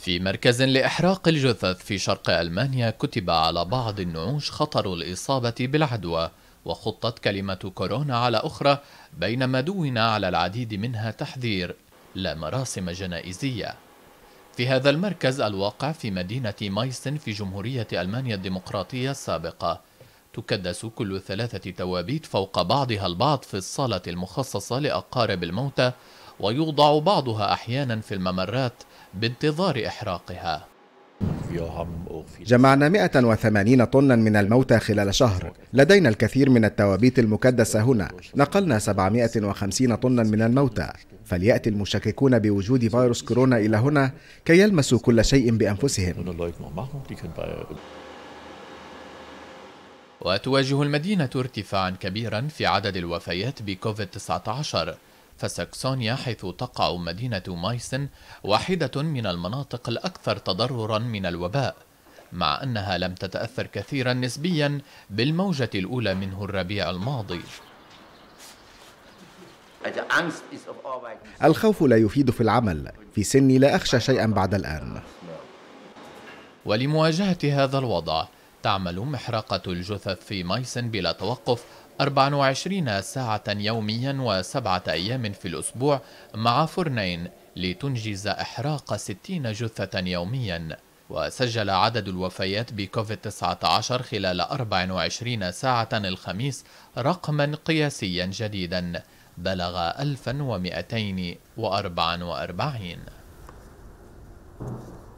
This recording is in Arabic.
في مركز لإحراق الجثث في شرق ألمانيا كتب على بعض النعوش خطر الإصابة بالعدوى وخطت كلمة كورونا على أخرى بينما دون على العديد منها تحذير لا مراسم جنائزية في هذا المركز الواقع في مدينة مايسن في جمهورية ألمانيا الديمقراطية السابقة تكدس كل ثلاثة توابيت فوق بعضها البعض في الصالة المخصصة لأقارب الموتى ويوضع بعضها أحيانا في الممرات بانتظار إحراقها جمعنا 180 طنا من الموتى خلال شهر لدينا الكثير من التوابيت المكدسة هنا نقلنا 750 طنا من الموتى فليأتي المشككون بوجود فيروس كورونا إلى هنا كي يلمسوا كل شيء بأنفسهم وتواجه المدينة ارتفاعا كبيرا في عدد الوفيات بكوفيد 19 فساكسونيا حيث تقع مدينة مايسن واحدة من المناطق الأكثر تضررا من الوباء مع أنها لم تتأثر كثيرا نسبيا بالموجة الأولى منه الربيع الماضي الخوف لا يفيد في العمل في سني لا أخشى شيئا بعد الآن ولمواجهة هذا الوضع تعمل محرقة الجثث في مايسن بلا توقف 24 ساعة يوميا وسبعة أيام في الأسبوع مع فرنين لتنجز إحراق 60 جثة يوميا وسجل عدد الوفيات بكوفيد-19 خلال 24 ساعة الخميس رقما قياسيا جديدا بلغ 1244